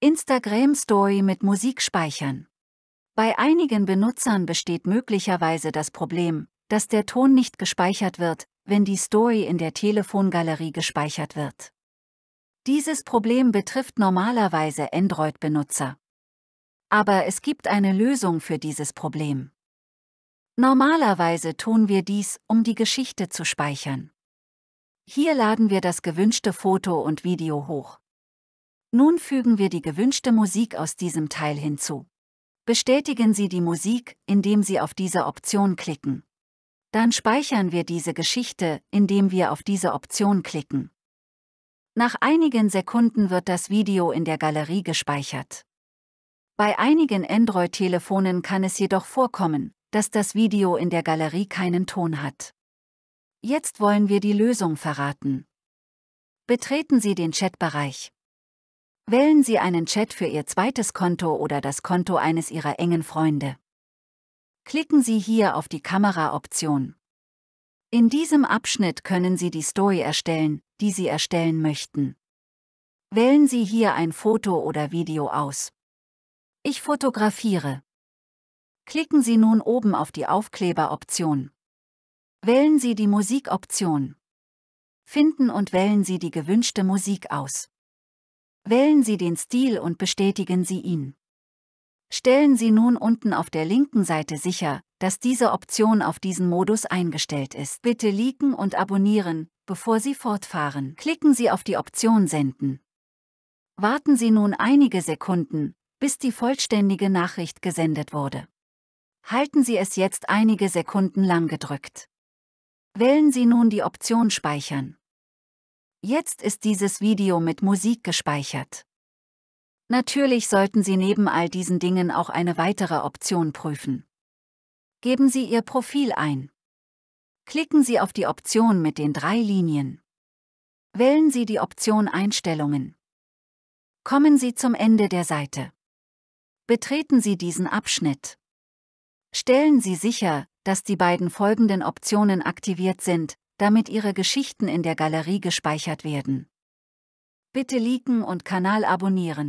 Instagram Story mit Musik speichern. Bei einigen Benutzern besteht möglicherweise das Problem, dass der Ton nicht gespeichert wird, wenn die Story in der Telefongalerie gespeichert wird. Dieses Problem betrifft normalerweise Android-Benutzer. Aber es gibt eine Lösung für dieses Problem. Normalerweise tun wir dies, um die Geschichte zu speichern. Hier laden wir das gewünschte Foto und Video hoch. Nun fügen wir die gewünschte Musik aus diesem Teil hinzu. Bestätigen Sie die Musik, indem Sie auf diese Option klicken. Dann speichern wir diese Geschichte, indem wir auf diese Option klicken. Nach einigen Sekunden wird das Video in der Galerie gespeichert. Bei einigen Android-Telefonen kann es jedoch vorkommen, dass das Video in der Galerie keinen Ton hat. Jetzt wollen wir die Lösung verraten. Betreten Sie den Chatbereich. Wählen Sie einen Chat für Ihr zweites Konto oder das Konto eines Ihrer engen Freunde. Klicken Sie hier auf die Kameraoption. In diesem Abschnitt können Sie die Story erstellen, die Sie erstellen möchten. Wählen Sie hier ein Foto oder Video aus. Ich fotografiere. Klicken Sie nun oben auf die Aufkleberoption. Wählen Sie die Musikoption. Finden und wählen Sie die gewünschte Musik aus. Wählen Sie den Stil und bestätigen Sie ihn. Stellen Sie nun unten auf der linken Seite sicher, dass diese Option auf diesen Modus eingestellt ist. Bitte liken und abonnieren, bevor Sie fortfahren. Klicken Sie auf die Option Senden. Warten Sie nun einige Sekunden, bis die vollständige Nachricht gesendet wurde. Halten Sie es jetzt einige Sekunden lang gedrückt. Wählen Sie nun die Option Speichern. Jetzt ist dieses Video mit Musik gespeichert. Natürlich sollten Sie neben all diesen Dingen auch eine weitere Option prüfen. Geben Sie Ihr Profil ein. Klicken Sie auf die Option mit den drei Linien. Wählen Sie die Option Einstellungen. Kommen Sie zum Ende der Seite. Betreten Sie diesen Abschnitt. Stellen Sie sicher, dass die beiden folgenden Optionen aktiviert sind, damit ihre Geschichten in der Galerie gespeichert werden. Bitte liken und Kanal abonnieren.